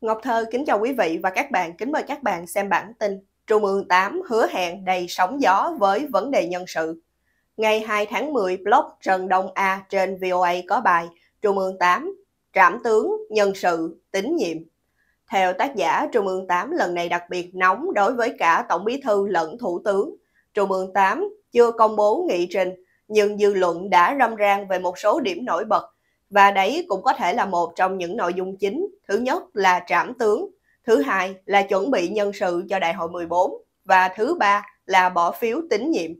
Ngọc Thơ kính chào quý vị và các bạn, kính mời các bạn xem bản tin Trung ương 8 hứa hẹn đầy sóng gió với vấn đề nhân sự. Ngày 2 tháng 10, blog Trần Đông A trên VOA có bài Trung ương 8, trảm tướng, nhân sự, tín nhiệm. Theo tác giả, Trung ương 8 lần này đặc biệt nóng đối với cả Tổng bí thư lẫn Thủ tướng. Trung ương 8 chưa công bố nghị trình, nhưng dư luận đã râm ran về một số điểm nổi bật và đấy cũng có thể là một trong những nội dung chính Thứ nhất là trảm tướng, thứ hai là chuẩn bị nhân sự cho đại hội 14 và thứ ba là bỏ phiếu tín nhiệm.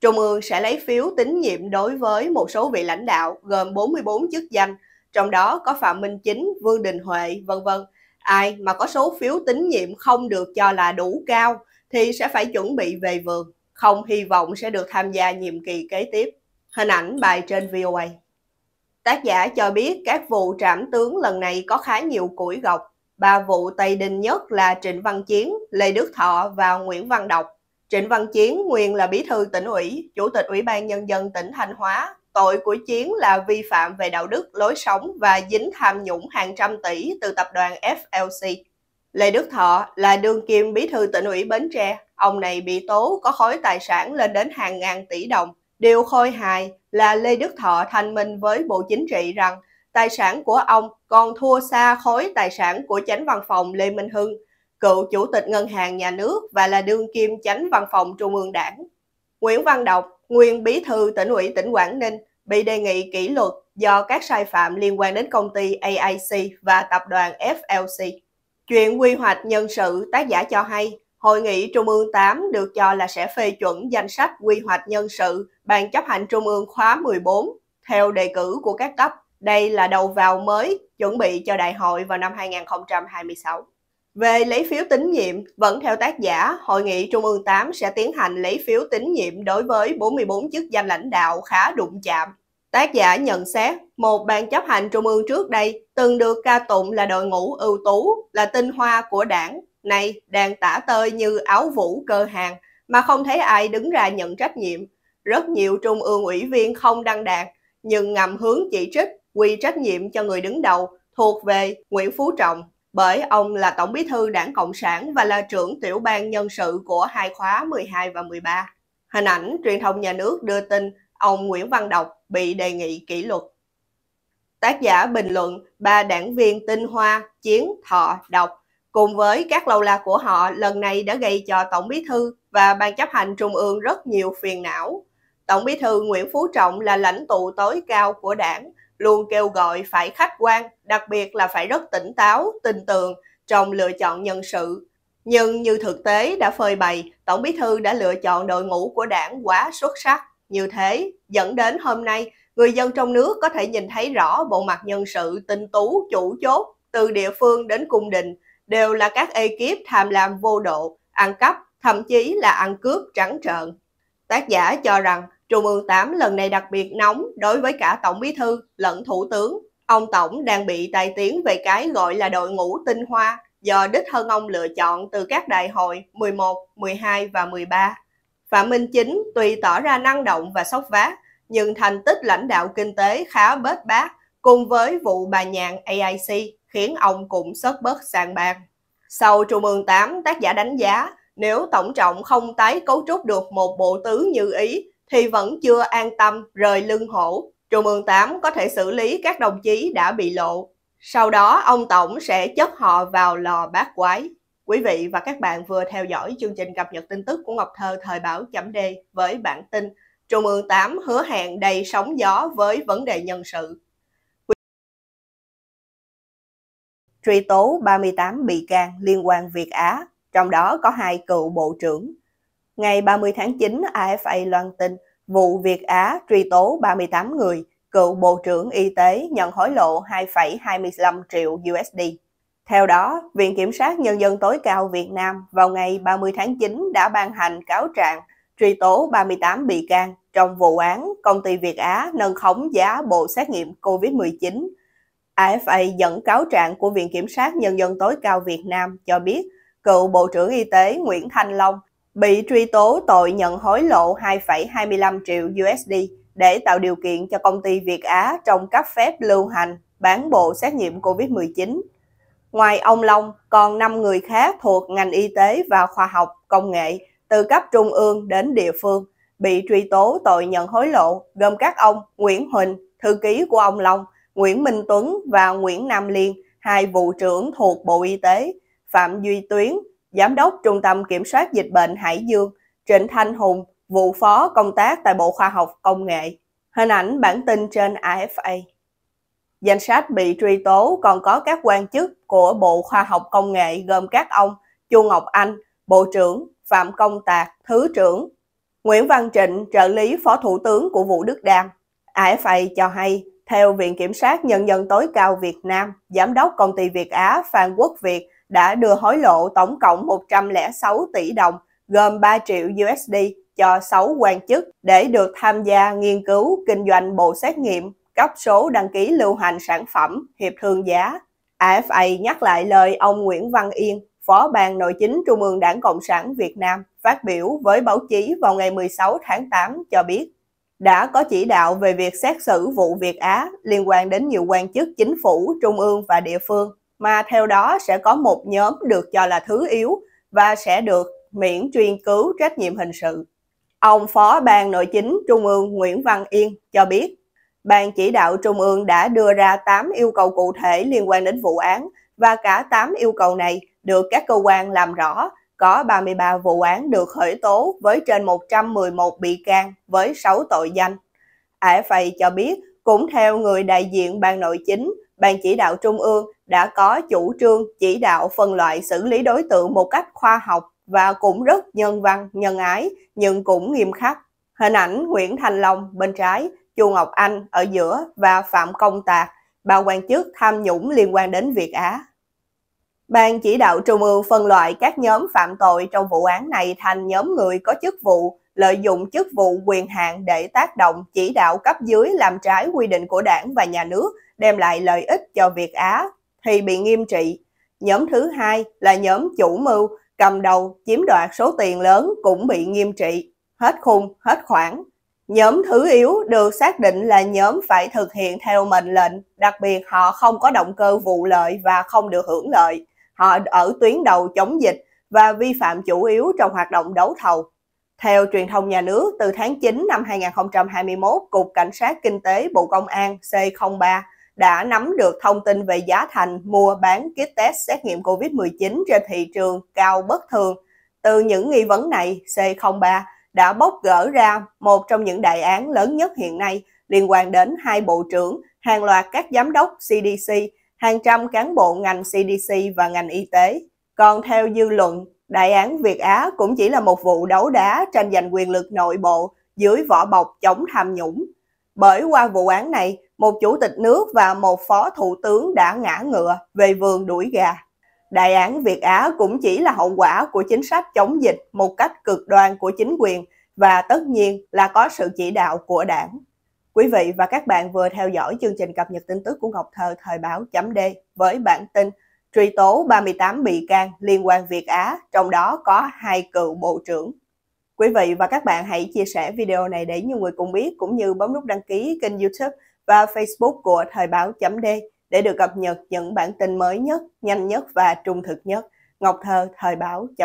Trung ương sẽ lấy phiếu tín nhiệm đối với một số vị lãnh đạo gồm 44 chức danh, trong đó có Phạm Minh Chính, Vương Đình Huệ, vân vân. Ai mà có số phiếu tín nhiệm không được cho là đủ cao thì sẽ phải chuẩn bị về vườn, không hy vọng sẽ được tham gia nhiệm kỳ kế tiếp. Hình ảnh bài trên VOA. Tác giả cho biết các vụ trảm tướng lần này có khá nhiều củi gọc. Ba vụ Tây Đình nhất là Trịnh Văn Chiến, Lê Đức Thọ và Nguyễn Văn Độc. Trịnh Văn Chiến nguyên là bí thư tỉnh ủy, chủ tịch ủy ban nhân dân tỉnh Thanh Hóa. Tội của Chiến là vi phạm về đạo đức, lối sống và dính tham nhũng hàng trăm tỷ từ tập đoàn FLC. Lê Đức Thọ là đương kim bí thư tỉnh ủy Bến Tre. Ông này bị tố có khối tài sản lên đến hàng ngàn tỷ đồng. Điều khôi hài là Lê Đức Thọ thành minh với Bộ Chính trị rằng tài sản của ông còn thua xa khối tài sản của chánh văn phòng Lê Minh Hưng, cựu chủ tịch ngân hàng nhà nước và là đương kim chánh văn phòng trung ương đảng. Nguyễn Văn Độc, nguyên bí thư tỉnh ủy tỉnh Quảng Ninh, bị đề nghị kỷ luật do các sai phạm liên quan đến công ty AIC và tập đoàn FLC. Chuyện quy hoạch nhân sự tác giả cho hay Hội nghị Trung ương 8 được cho là sẽ phê chuẩn danh sách quy hoạch nhân sự Ban chấp hành Trung ương khóa 14 theo đề cử của các cấp. Đây là đầu vào mới chuẩn bị cho đại hội vào năm 2026. Về lấy phiếu tín nhiệm, vẫn theo tác giả, Hội nghị Trung ương 8 sẽ tiến hành lấy phiếu tín nhiệm đối với 44 chức danh lãnh đạo khá đụng chạm. Tác giả nhận xét, một ban chấp hành trung ương trước đây từng được ca tụng là đội ngũ ưu tú, là tinh hoa của đảng, này đang tả tơi như áo vũ cơ hàng mà không thấy ai đứng ra nhận trách nhiệm. Rất nhiều trung ương ủy viên không đăng đàn, nhưng ngầm hướng chỉ trích, quy trách nhiệm cho người đứng đầu thuộc về Nguyễn Phú Trọng, bởi ông là Tổng bí thư đảng Cộng sản và là trưởng tiểu ban nhân sự của hai khóa 12 và 13. Hình ảnh truyền thông nhà nước đưa tin ông Nguyễn Văn Độc bị đề nghị kỷ luật. Tác giả bình luận ba đảng viên tinh hoa, chiến, thọ, độc cùng với các lầu lạc của họ lần này đã gây cho Tổng Bí Thư và Ban chấp hành Trung ương rất nhiều phiền não. Tổng Bí Thư Nguyễn Phú Trọng là lãnh tụ tối cao của đảng, luôn kêu gọi phải khách quan, đặc biệt là phải rất tỉnh táo, tin tường trong lựa chọn nhân sự. Nhưng như thực tế đã phơi bày, Tổng Bí Thư đã lựa chọn đội ngũ của đảng quá xuất sắc. Như thế, dẫn đến hôm nay, người dân trong nước có thể nhìn thấy rõ bộ mặt nhân sự tinh tú, chủ chốt, từ địa phương đến cung đình, đều là các ekip tham lam vô độ, ăn cắp, thậm chí là ăn cướp trắng trợn. Tác giả cho rằng Trung ương 8 lần này đặc biệt nóng đối với cả Tổng Bí Thư lẫn Thủ tướng. Ông Tổng đang bị tai tiếng về cái gọi là đội ngũ tinh hoa do đích thân ông lựa chọn từ các đại hội 11, 12 và 13. Phạm Minh Chính tuy tỏ ra năng động và sốc vác, nhưng thành tích lãnh đạo kinh tế khá bết bát cùng với vụ bà nhàn AIC khiến ông cũng sớt bớt sang bàn. Sau Trung ương 8, tác giả đánh giá nếu Tổng trọng không tái cấu trúc được một bộ tứ như ý thì vẫn chưa an tâm rời lưng hổ. Trung ương 8 có thể xử lý các đồng chí đã bị lộ. Sau đó, ông Tổng sẽ chất họ vào lò bát quái. Quý vị và các bạn vừa theo dõi chương trình cập nhật tin tức của Ngọc Thơ thời báo chấm D với bản tin Trung ương 8 hứa hẹn đầy sóng gió với vấn đề nhân sự. truy tố 38 bị can liên quan Việt Á, trong đó có hai cựu bộ trưởng. Ngày 30 tháng 9, AFA loan tin vụ Việt Á truy tố 38 người, cựu Bộ trưởng Y tế nhận hối lộ 2,25 triệu USD. Theo đó, Viện Kiểm sát Nhân dân tối cao Việt Nam vào ngày 30 tháng 9 đã ban hành cáo trạng truy tố 38 bị can trong vụ án công ty Việt Á nâng khống giá bộ xét nghiệm COVID-19 AFA dẫn cáo trạng của Viện Kiểm sát Nhân dân tối cao Việt Nam cho biết cựu Bộ trưởng Y tế Nguyễn Thanh Long bị truy tố tội nhận hối lộ 2,25 triệu USD để tạo điều kiện cho công ty Việt Á trong cấp phép lưu hành bán bộ xét nghiệm COVID-19. Ngoài ông Long, còn 5 người khác thuộc ngành y tế và khoa học, công nghệ, từ cấp trung ương đến địa phương, bị truy tố tội nhận hối lộ, gồm các ông Nguyễn Huỳnh, thư ký của ông Long, Nguyễn Minh Tuấn và Nguyễn Nam Liên, hai vụ trưởng thuộc Bộ Y tế, Phạm Duy Tuyến, Giám đốc Trung tâm Kiểm soát Dịch bệnh Hải Dương, Trịnh Thanh Hùng, vụ phó công tác tại Bộ Khoa học Công nghệ. Hình ảnh bản tin trên AFA. Danh sách bị truy tố còn có các quan chức của Bộ Khoa học Công nghệ gồm các ông Chu Ngọc Anh, Bộ trưởng, Phạm Công Tạc, Thứ trưởng, Nguyễn Văn Trịnh, trợ lý Phó Thủ tướng của Vũ Đức Đam. AFA cho hay, theo Viện Kiểm sát Nhân dân tối cao Việt Nam, Giám đốc Công ty Việt Á Phan Quốc Việt đã đưa hối lộ tổng cộng 106 tỷ đồng, gồm 3 triệu USD cho 6 quan chức để được tham gia nghiên cứu kinh doanh bộ xét nghiệm, cấp số đăng ký lưu hành sản phẩm, hiệp thương giá. AFA nhắc lại lời ông Nguyễn Văn Yên, Phó ban Nội chính Trung ương Đảng Cộng sản Việt Nam, phát biểu với báo chí vào ngày 16 tháng 8 cho biết đã có chỉ đạo về việc xét xử vụ Việt Á liên quan đến nhiều quan chức chính phủ, trung ương và địa phương, mà theo đó sẽ có một nhóm được cho là thứ yếu và sẽ được miễn truy cứu trách nhiệm hình sự. Ông Phó Ban Nội chính Trung ương Nguyễn Văn Yên cho biết, Ban chỉ đạo Trung ương đã đưa ra 8 yêu cầu cụ thể liên quan đến vụ án và cả 8 yêu cầu này được các cơ quan làm rõ có 33 vụ án được khởi tố với trên 111 bị can với 6 tội danh. Phầy cho biết, cũng theo người đại diện Ban Nội chính, Ban chỉ đạo Trung ương đã có chủ trương chỉ đạo phân loại xử lý đối tượng một cách khoa học và cũng rất nhân văn, nhân ái, nhưng cũng nghiêm khắc. Hình ảnh Nguyễn Thành Long bên trái, Chu Ngọc Anh ở giữa và Phạm Công Tạc, ba quan chức tham nhũng liên quan đến Việt Á Ban chỉ đạo Trung ương phân loại các nhóm phạm tội trong vụ án này thành nhóm người có chức vụ, lợi dụng chức vụ quyền hạn để tác động chỉ đạo cấp dưới làm trái quy định của đảng và nhà nước, đem lại lợi ích cho Việt Á, thì bị nghiêm trị. Nhóm thứ hai là nhóm chủ mưu, cầm đầu, chiếm đoạt số tiền lớn cũng bị nghiêm trị. Hết khung, hết khoản. Nhóm thứ yếu được xác định là nhóm phải thực hiện theo mệnh lệnh, đặc biệt họ không có động cơ vụ lợi và không được hưởng lợi họ ở tuyến đầu chống dịch và vi phạm chủ yếu trong hoạt động đấu thầu. Theo truyền thông nhà nước, từ tháng 9 năm 2021, Cục Cảnh sát Kinh tế Bộ Công an C03 đã nắm được thông tin về giá thành mua bán kit test xét nghiệm COVID-19 trên thị trường cao bất thường. Từ những nghi vấn này, C03 đã bóc gỡ ra một trong những đại án lớn nhất hiện nay liên quan đến hai bộ trưởng, hàng loạt các giám đốc CDC, hàng trăm cán bộ ngành CDC và ngành y tế. Còn theo dư luận, đại án Việt Á cũng chỉ là một vụ đấu đá tranh giành quyền lực nội bộ dưới vỏ bọc chống tham nhũng. Bởi qua vụ án này, một chủ tịch nước và một phó thủ tướng đã ngã ngựa về vườn đuổi gà. Đại án Việt Á cũng chỉ là hậu quả của chính sách chống dịch một cách cực đoan của chính quyền và tất nhiên là có sự chỉ đạo của đảng. Quý vị và các bạn vừa theo dõi chương trình cập nhật tin tức của Ngọc Thơ thời báo D với bản tin truy tố 38 bị can liên quan Việt Á, trong đó có hai cựu bộ trưởng. Quý vị và các bạn hãy chia sẻ video này để nhiều người cùng biết cũng như bấm nút đăng ký kênh YouTube và Facebook của Thời báo D để được cập nhật những bản tin mới nhất, nhanh nhất và trung thực nhất. Ngọc Thơ Thời báo D